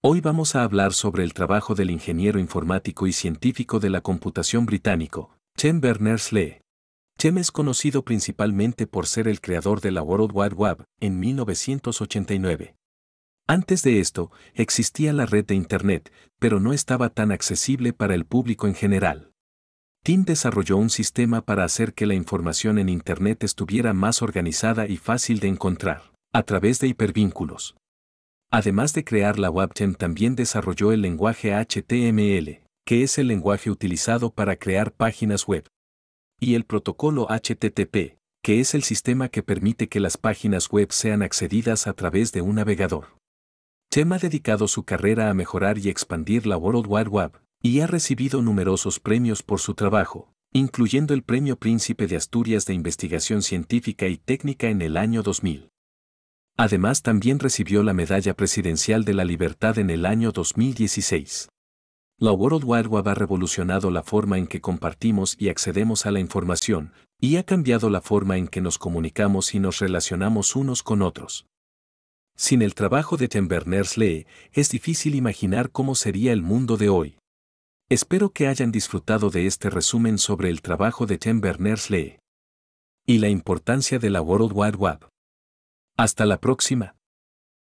Hoy vamos a hablar sobre el trabajo del ingeniero informático y científico de la computación británico, Tim Berners-Lee. Tim es conocido principalmente por ser el creador de la World Wide Web en 1989. Antes de esto, existía la red de Internet, pero no estaba tan accesible para el público en general. Tim desarrolló un sistema para hacer que la información en Internet estuviera más organizada y fácil de encontrar, a través de hipervínculos. Además de crear la WebGem también desarrolló el lenguaje HTML, que es el lenguaje utilizado para crear páginas web. Y el protocolo HTTP, que es el sistema que permite que las páginas web sean accedidas a través de un navegador. Chem ha dedicado su carrera a mejorar y expandir la World Wide Web, y ha recibido numerosos premios por su trabajo, incluyendo el Premio Príncipe de Asturias de Investigación Científica y Técnica en el año 2000. Además también recibió la Medalla Presidencial de la Libertad en el año 2016. La World Wide Web ha revolucionado la forma en que compartimos y accedemos a la información, y ha cambiado la forma en que nos comunicamos y nos relacionamos unos con otros. Sin el trabajo de Tim Berners-Lee, es difícil imaginar cómo sería el mundo de hoy. Espero que hayan disfrutado de este resumen sobre el trabajo de Tim Berners-Lee y la importancia de la World Wide Web. Hasta la próxima.